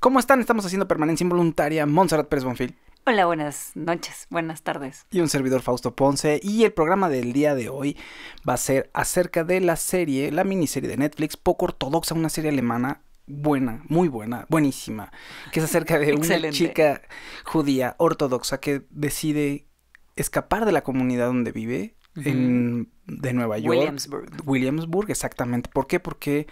¿Cómo están? Estamos haciendo permanencia involuntaria Montserrat Pérez Hola, buenas noches, buenas tardes. Y un servidor Fausto Ponce. Y el programa del día de hoy va a ser acerca de la serie, la miniserie de Netflix, poco ortodoxa, una serie alemana buena, muy buena, buenísima, que es acerca de una chica judía ortodoxa que decide escapar de la comunidad donde vive, en, de Nueva York. Williamsburg. Williamsburg, exactamente. ¿Por qué? Porque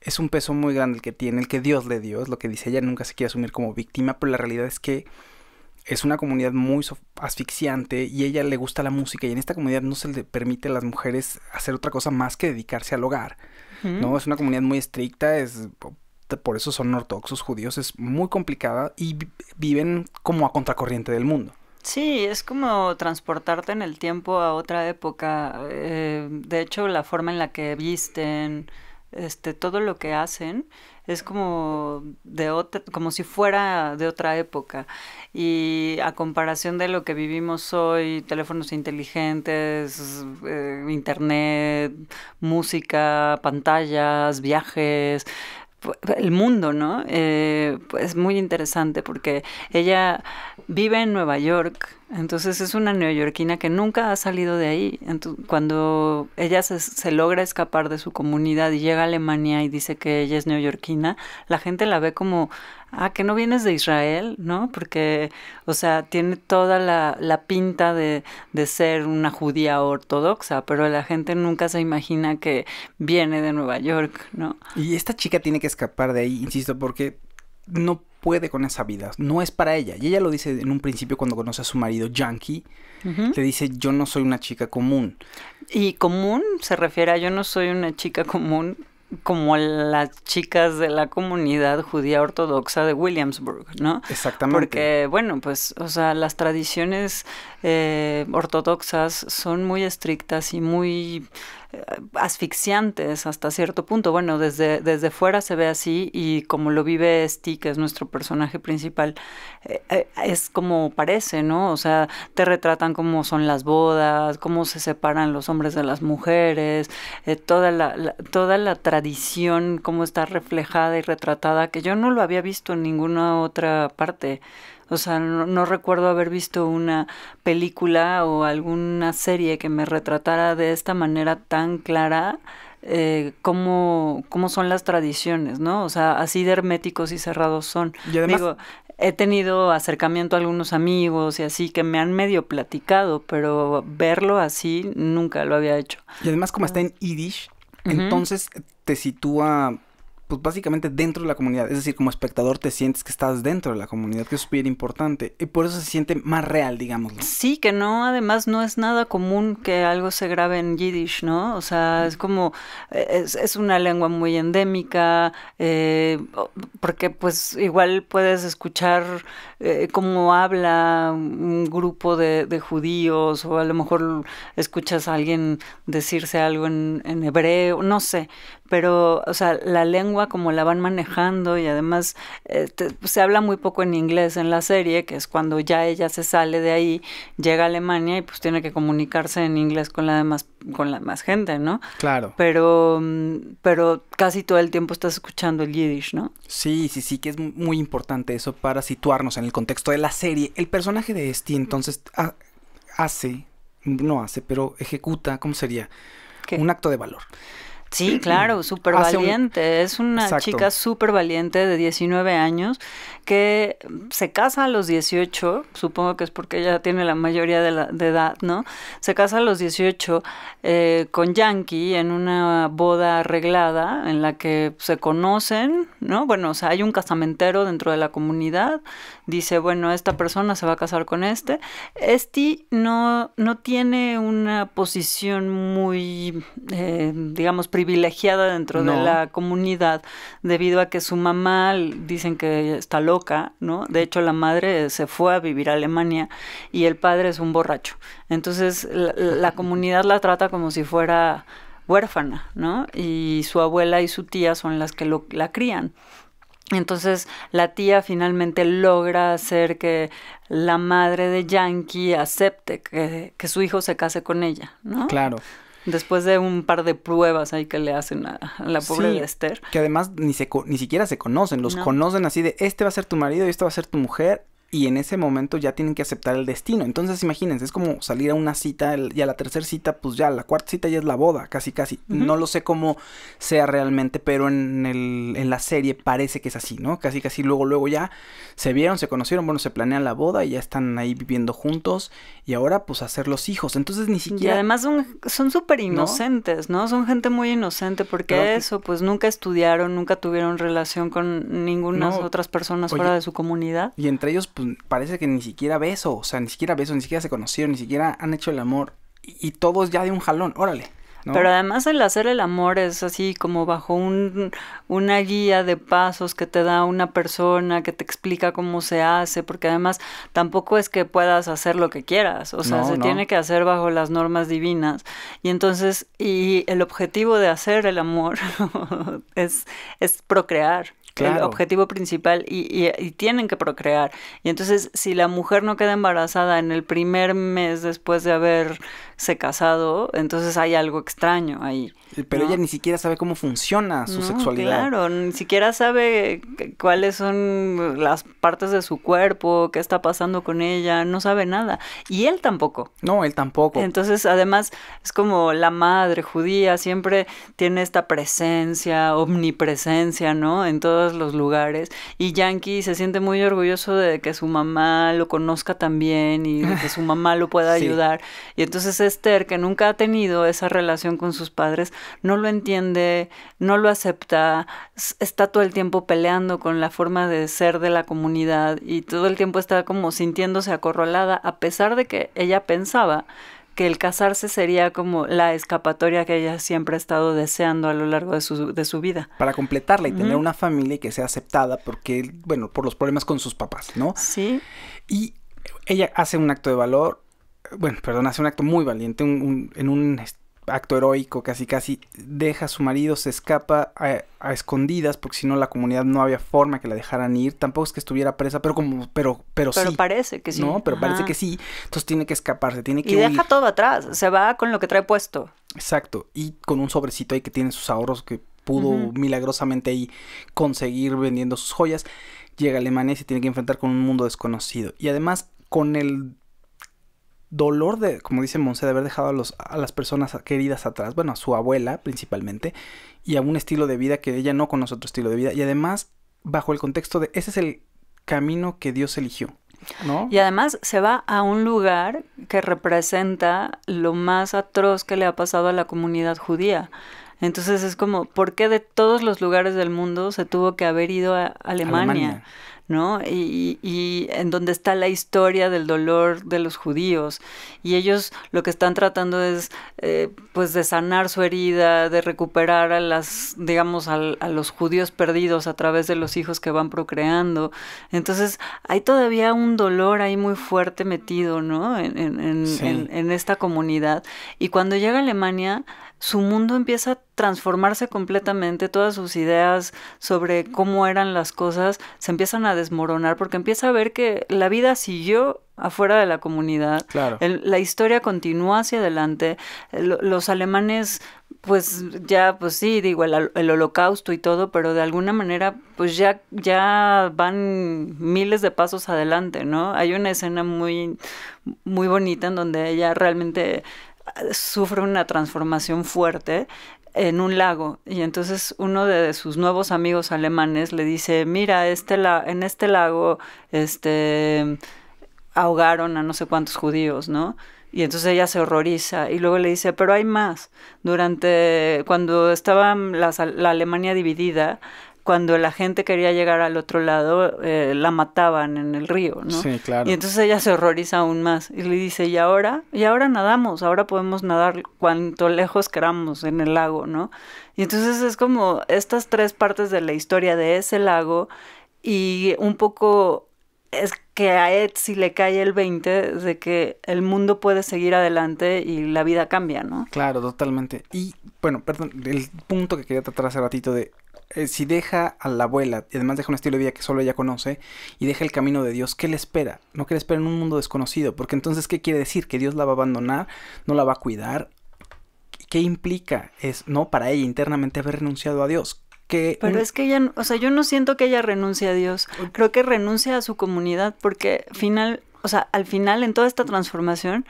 es un peso muy grande el que tiene, el que Dios le dio, es lo que dice ella, nunca se quiere asumir como víctima, pero la realidad es que es una comunidad muy asfixiante y ella le gusta la música y en esta comunidad no se le permite a las mujeres hacer otra cosa más que dedicarse al hogar, ¿no? Es una comunidad muy estricta, es por eso son ortodoxos judíos, es muy complicada y viven como a contracorriente del mundo. Sí, es como transportarte en el tiempo a otra época. Eh, de hecho, la forma en la que visten, este, todo lo que hacen es como de como si fuera de otra época. Y a comparación de lo que vivimos hoy, teléfonos inteligentes, eh, internet, música, pantallas, viajes, el mundo, ¿no? Eh, pues, es muy interesante porque ella vive en Nueva York, entonces es una neoyorquina que nunca ha salido de ahí. cuando ella se, se, logra escapar de su comunidad y llega a Alemania y dice que ella es neoyorquina, la gente la ve como ah, que no vienes de Israel, ¿no? Porque, o sea, tiene toda la, la pinta de, ser una judía ortodoxa, pero la gente nunca se imagina que viene de Nueva York, ¿no? Y esta chica tiene que escapar de ahí, insisto, porque no puede con esa vida, no es para ella. Y ella lo dice en un principio cuando conoce a su marido, Yankee, Te dice, yo no soy una chica común. Y común se refiere a yo no soy una chica común como las chicas de la comunidad judía ortodoxa de Williamsburg, ¿no? Exactamente. Porque, bueno, pues, o sea, las tradiciones eh, ortodoxas son muy estrictas y muy eh, asfixiantes hasta cierto punto. Bueno, desde, desde fuera se ve así y como lo vive este, que es nuestro personaje principal, eh, eh, es como parece, ¿no? O sea, te retratan como son las bodas, cómo se separan los hombres de las mujeres, toda, la, toda la tradición, cómo está reflejada y retratada, que yo no lo había visto en ninguna otra parte. O sea, no, no, recuerdo haber visto una película o alguna serie que me retratara de esta manera tan tan clara eh, cómo, son las tradiciones, ¿no? O sea, así de herméticos y cerrados son. Y además, Digo, he tenido acercamiento a algunos amigos y así que me han medio platicado, pero verlo así nunca lo había hecho. Y además como está en ah. Yiddish, entonces te sitúa pues básicamente dentro de la comunidad. Es decir, como espectador te sientes que estás dentro de la comunidad, que es bien importante. Y por eso se siente más real, digámoslo. Sí, que no, además no es nada común que algo se grabe en Yiddish, ¿no? O sea, es como, es, es una lengua muy endémica, eh, porque pues igual puedes escuchar eh, cómo habla un grupo de, judíos, o a lo mejor escuchas a alguien decirse algo en, en hebreo, no sé, pero, o sea, la lengua como la van manejando y además eh, pues, se habla muy poco en inglés en la serie, que es cuando ya ella se sale de ahí, llega a Alemania y pues tiene que comunicarse en inglés con la demás, con la más gente, ¿no? Claro. Pero, mm, pero casi todo el tiempo estás escuchando el yiddish, ¿no? Sí, sí, sí, que es muy importante eso para situarnos en el contexto de la serie. El personaje de Esti entonces hace, no hace, pero ejecuta, ¿cómo sería? Un acto de valor. Sí, claro, súper valiente. Es una chica súper valiente de 19 años que se casa a los 18, supongo que es porque ella tiene la mayoría de, edad, ¿no? Se casa a los 18 eh, con Yankee en una boda arreglada en la que se conocen, ¿no? Bueno, o sea, hay un casamentero dentro de la comunidad, dice, bueno, esta persona se va a casar con este. Este no, no tiene una posición muy, eh, digamos, privilegiada privilegiada dentro de la comunidad debido a que su mamá dicen que está loca, ¿no? De hecho, la madre se fue a vivir a Alemania y el padre es un borracho. Entonces, la, comunidad la trata como si fuera huérfana, ¿no? Y su abuela y su tía son las que la crían. Entonces la tía finalmente logra hacer que la madre de Yankee acepte que, que su hijo se case con ella, ¿no? Claro. Después de un par de pruebas ahí que le hacen a, la pobre Esther. Que además ni, se, ni siquiera se conocen, los conocen así de este va a ser tu marido y esta va a ser tu mujer y en ese momento ya tienen que aceptar el destino. Entonces imagínense, es como salir a una cita y a la tercera cita, pues ya, la cuarta cita ya es la boda, casi casi. No lo sé cómo sea realmente, pero en, en la serie parece que es así, ¿no? Casi casi luego, luego ya se vieron, se conocieron, bueno, se planean la boda y ya están ahí viviendo juntos y ahora pues hacer los hijos. Entonces ni siquiera... Y además son, súper inocentes, ¿no? Son gente muy inocente porque eso, pues nunca estudiaron, nunca tuvieron relación con ninguna otra otras personas fuera de su comunidad. Y entre ellos pues, parece que ni siquiera beso, o sea, ni siquiera beso, ni siquiera se conocieron, ni siquiera han hecho el amor y, todos ya de un jalón, órale. Pero además el hacer el amor es así como bajo un, una guía de pasos que te da una persona, que te explica cómo se hace, porque además tampoco es que puedas hacer lo que quieras, o sea, se tiene que hacer bajo las normas divinas. Y entonces, y el objetivo de hacer el amor es, es procrear el objetivo principal y, y, tienen que procrear. Y entonces, si la mujer no queda embarazada en el primer mes después de haber se casado, entonces hay algo extraño ahí. Eh, pero ella ni siquiera sabe cómo funciona su sexualidad. Claro, ni siquiera sabe cuáles son las partes de su cuerpo, qué está pasando con ella, no sabe nada. Y él tampoco. No, él tampoco. Entonces, además, es como la madre judía, siempre tiene esta presencia, omnipresencia, ¿no? En todos los lugares. Y Yankee se siente muy orgulloso de que su mamá lo conozca también y de que su mamá lo pueda ayudar. Y entonces Esther, que nunca ha tenido esa relación con sus padres, no lo entiende, no lo acepta, está todo el tiempo peleando con la forma de ser de la comunidad y todo el tiempo está como sintiéndose acorralada, a pesar de que ella pensaba que el casarse sería como la escapatoria que ella siempre ha estado deseando a lo largo de su, vida. Para completarla y tener una familia y que sea aceptada porque, bueno, por los problemas con sus papás, ¿no? Sí. Y ella hace un acto de valor, bueno, perdón, hace un acto muy valiente, un, en un acto heroico casi casi, deja a su marido, se escapa a, escondidas, porque si no la comunidad no había forma que la dejaran ir, tampoco es que estuviera presa, pero como, pero, pero, pero parece que sí. No, pero parece que sí, entonces tiene que escaparse, tiene que Y deja todo atrás, se va con lo que trae puesto. Exacto, y con un sobrecito ahí que tiene sus ahorros que pudo milagrosamente ahí conseguir vendiendo sus joyas, llega a Alemania y se tiene que enfrentar con un mundo desconocido. Y además con el dolor de, como dice Monse, de haber dejado a, los, a las personas queridas atrás, bueno, a su abuela principalmente, y a un estilo de vida que ella no conoce otro estilo de vida, y además bajo el contexto de ese es el camino que Dios eligió. Y además se va a un lugar que representa lo más atroz que le ha pasado a la comunidad judía. Entonces es como, ¿por qué de todos los lugares del mundo se tuvo que haber ido a Alemania. ¿no? Y, en donde está la historia del dolor de los judíos. Y ellos lo que están tratando es, eh, pues, de sanar su herida, de recuperar a las, digamos, a, los judíos perdidos a través de los hijos que van procreando. Entonces, hay todavía un dolor ahí muy fuerte metido, ¿no? En, en, en esta comunidad. Y cuando llega Alemania, su mundo empieza a transformarse completamente, todas sus ideas sobre cómo eran las cosas se empiezan a desmoronar porque empieza a ver que la vida siguió afuera de la comunidad, claro. la historia continúa hacia adelante, los alemanes pues ya, pues sí, digo, el, holocausto y todo, pero de alguna manera, pues ya, ya van miles de pasos adelante, ¿no? Hay una escena muy, muy bonita en donde ella realmente sufre una transformación fuerte en un lago y entonces uno de sus nuevos amigos alemanes le dice, mira, este la en este lago este, ahogaron a no sé cuántos judíos, ¿no? Y entonces ella se horroriza y luego le dice, pero hay más. Durante, cuando estaba la Alemania dividida, cuando la gente quería llegar al otro lado, eh, la mataban en el río, ¿no? Sí, claro. Y entonces ella se horroriza aún más y le dice, ¿y ahora? Y ahora nadamos, ahora podemos nadar cuanto lejos queramos en el lago, ¿no? Y entonces es como estas tres partes de la historia de ese lago y un poco es que a Ed si le cae el 20 de que el mundo puede seguir adelante y la vida cambia, ¿no? Claro, totalmente. Y bueno, perdón, el punto que quería tratar hace ratito de eh, si deja a la abuela, y además deja un estilo de vida que solo ella conoce, y deja el camino de Dios, ¿qué le espera? No que le espera en un mundo desconocido, porque entonces, ¿qué quiere decir? Que Dios la va a abandonar, no la va a cuidar. ¿Qué implica? Es, no, para ella internamente haber renunciado a Dios. Que Pero es que ella, o sea, yo no siento que ella renuncie a Dios. Creo que renuncia a su comunidad, porque final, o sea, al final en toda esta transformación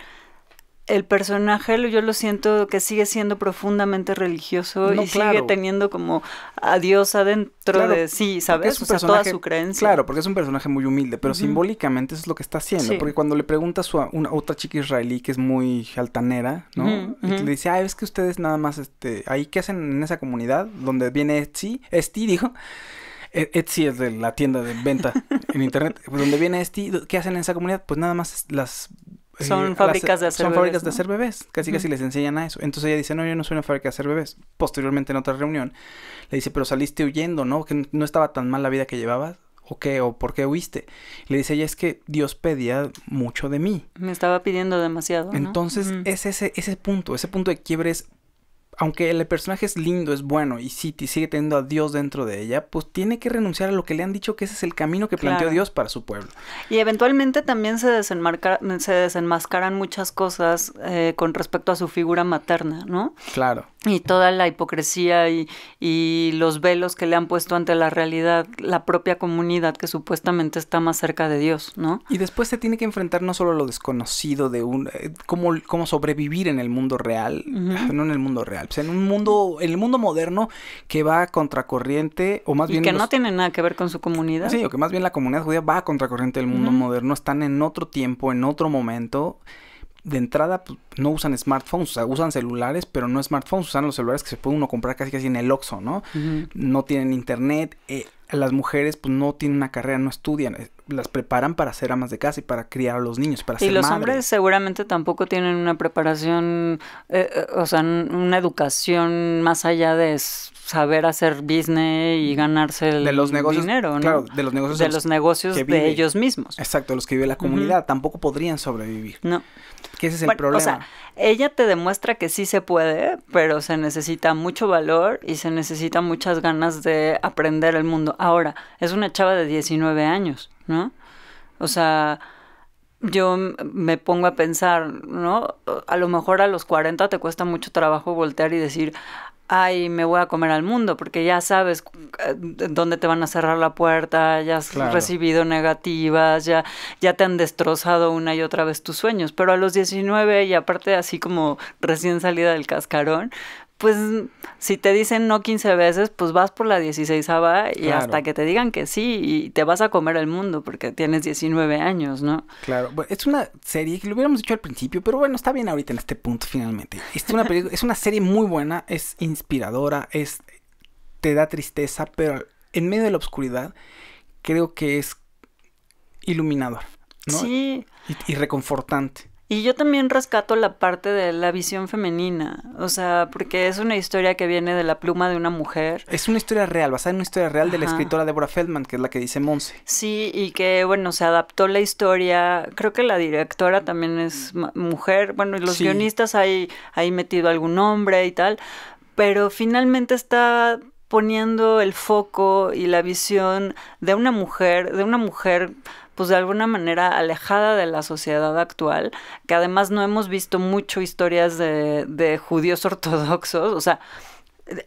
el personaje yo lo siento que sigue siendo profundamente religioso y sigue teniendo como a Dios adentro de sí, ¿sabes? toda su creencia. Claro, porque es un personaje muy humilde, pero simbólicamente eso es lo que está haciendo. Porque cuando le preguntas a una otra chica israelí que es muy altanera, ¿no? y le dice, ah, es que ustedes nada más, este, ahí qué hacen en esa comunidad donde viene Etsy, Esti dijo. E, Etsy es de la tienda de venta en internet. Donde viene Esti, ¿qué hacen en esa comunidad? Pues nada más las son fábricas de hacer son fábricas de hacer bebés casi casi les enseñan a eso entonces ella dice no yo no soy una fábrica de hacer bebés posteriormente en otra reunión le dice pero saliste huyendo no que no estaba tan mal la vida que llevabas o qué o por qué huiste le dice ella es que Dios pedía mucho de mí me estaba pidiendo demasiado entonces es ese ese punto ese punto de quiebre es aunque el personaje es lindo, es bueno y sí sigue teniendo a Dios dentro de ella, pues tiene que renunciar a lo que le han dicho que ese es el camino que planteó Dios para su pueblo. Y eventualmente también se, se desenmascaran muchas cosas eh, con respecto a su figura materna, ¿no? Claro y toda la hipocresía y, los velos que le han puesto ante la realidad la propia comunidad que supuestamente está más cerca de Dios, ¿no? Y después se tiene que enfrentar no solo a lo desconocido de un eh, cómo, sobrevivir en el mundo real, no en el mundo real, pues en un mundo, en el mundo moderno que va a contracorriente, o más y bien que no tiene nada que ver con su comunidad. Sí, o que más bien la comunidad judía va a contracorriente del mundo moderno, están en otro tiempo, en otro momento. De entrada, pues, no usan smartphones, o sea, usan celulares, pero no smartphones, usan los celulares que se puede uno comprar casi casi en el Oxxo, ¿no? No tienen internet, eh, las mujeres pues no tienen una carrera, no estudian, eh, las preparan para ser amas de casa y para criar a los niños, para y los hombres seguramente tampoco tienen una preparación, eh, o sea, una educación más allá de saber hacer business y ganarse el dinero, ¿no? Claro, de los negocios. De los, negocios de ellos mismos. Exacto, los que vive la comunidad, tampoco podrían sobrevivir. No. Que ese es el problema ella te demuestra que sí se puede, pero se necesita mucho valor y se necesita muchas ganas de aprender el mundo. Ahora, es una chava de 19 años, ¿no? O sea, yo me pongo a pensar, ¿no? A lo mejor a los 40 te cuesta mucho trabajo voltear y decir, ay, me voy a comer al mundo, porque ya sabes eh, dónde te van a cerrar la puerta, ya has recibido negativas, ya, ya te han destrozado una y otra vez tus sueños. Pero a los 19 y aparte así como recién salida del cascarón, pues si te dicen no 15 veces, pues vas por la 16 y hasta que te digan que sí y te vas a comer el mundo porque tienes 19 años, ¿no? Claro, es una serie que lo hubiéramos dicho al principio, pero bueno, está bien ahorita en este punto finalmente. Es una, es una serie muy buena, es inspiradora, es te da tristeza, pero en medio de la oscuridad creo que es iluminador, ¿no? Sí. y reconfortante. Y yo también rescato la parte de la visión femenina, o sea, porque es una historia que viene de la pluma de una mujer. Es una historia real, basada en una historia real de la escritora Deborah Feldman, que es la que dice Monse. Sí, y que, bueno, se adaptó la historia, creo que la directora también es mujer, bueno, y los guionistas hay, hay metido algún hombre y tal, pero finalmente está poniendo el foco y la visión de una mujer, de una mujer pues de alguna manera alejada de la sociedad actual, que además no hemos visto mucho historias de, judíos ortodoxos, o sea,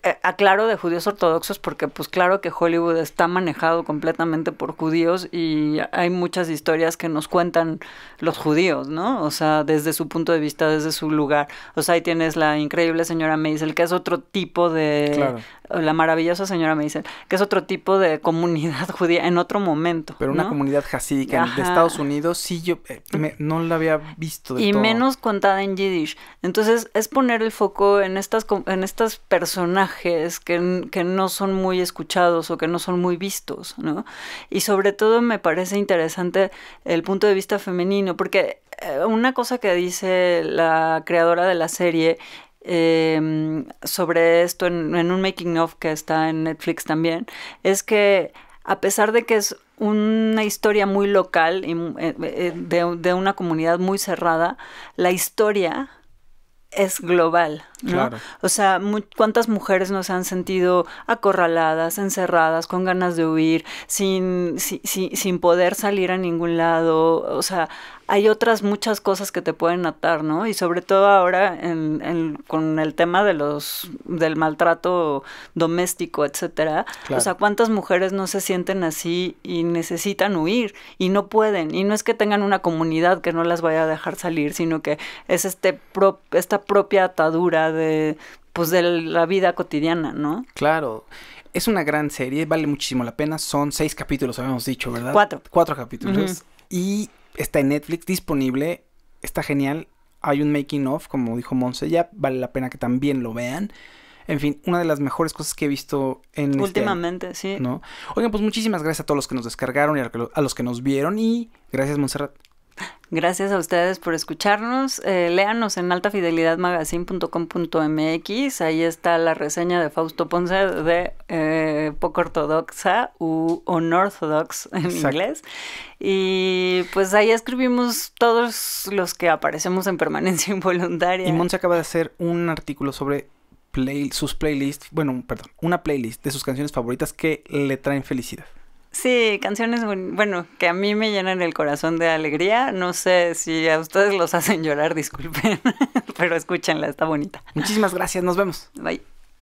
eh, aclaro de judíos ortodoxos porque pues claro que Hollywood está manejado completamente por judíos y hay muchas historias que nos cuentan los judíos, ¿no? O sea, desde su punto de vista, desde su lugar. O sea, ahí tienes la increíble señora Maisel, que es otro tipo de, claro la maravillosa señora me dice que es otro tipo de comunidad judía en otro momento. Pero una comunidad hasídica de Estados Unidos, sí, yo eh, mm. no la había visto. y menos contada en Yiddish. Entonces es poner el foco en estas en estos personajes que, que no son muy escuchados o que no son muy vistos, ¿no? Y sobre todo me parece interesante el punto de vista femenino, porque eh, una cosa que dice la creadora de la serie eh, sobre esto en, un making of que está en Netflix también, es que a pesar de que es una historia muy local y eh, eh, de, de, una comunidad muy cerrada, la historia es global, ¿no? O sea, ¿cuántas mujeres nos han sentido acorraladas, encerradas, con ganas de huir, sin, sin poder salir a ningún lado? O sea, hay otras muchas cosas que te pueden atar, ¿no? Y sobre todo ahora en, con el tema de los, del maltrato doméstico, etcétera. O sea, ¿cuántas mujeres no se sienten así y necesitan huir y no pueden? Y no es que tengan una comunidad que no las vaya a dejar salir, sino que es este pro, esta propia atadura de, pues, de la vida cotidiana, ¿no? Claro. Es una gran serie, vale muchísimo la pena. Son seis capítulos, habíamos dicho, ¿verdad? Cuatro. Cuatro capítulos. Y está en Netflix disponible. Está genial. Hay un making of, como dijo Monse, ya vale la pena que también lo vean. En fin, una de las mejores cosas que he visto en... Este Últimamente, sí. ¿no? Oigan, pues muchísimas gracias a todos los que nos descargaron y a los que nos vieron. Y gracias, Monserrat. Gracias a ustedes por escucharnos. Eh, léanos en altafidelidadmagazine.com.mx. Ahí está la reseña de Fausto Ponce de eh, Poco Ortodoxa u Unorthodox en inglés. Y pues ahí escribimos todos los que aparecemos en permanencia involuntaria. Y Montse acaba de hacer un artículo sobre sus playlists, bueno, perdón, una playlist de sus canciones favoritas que le traen felicidad. Sí, canciones, bueno, que a mí me llenan el corazón de alegría. No sé si a ustedes los hacen llorar, disculpen, pero escúchenla, está bonita. Muchísimas gracias, nos vemos. Bye.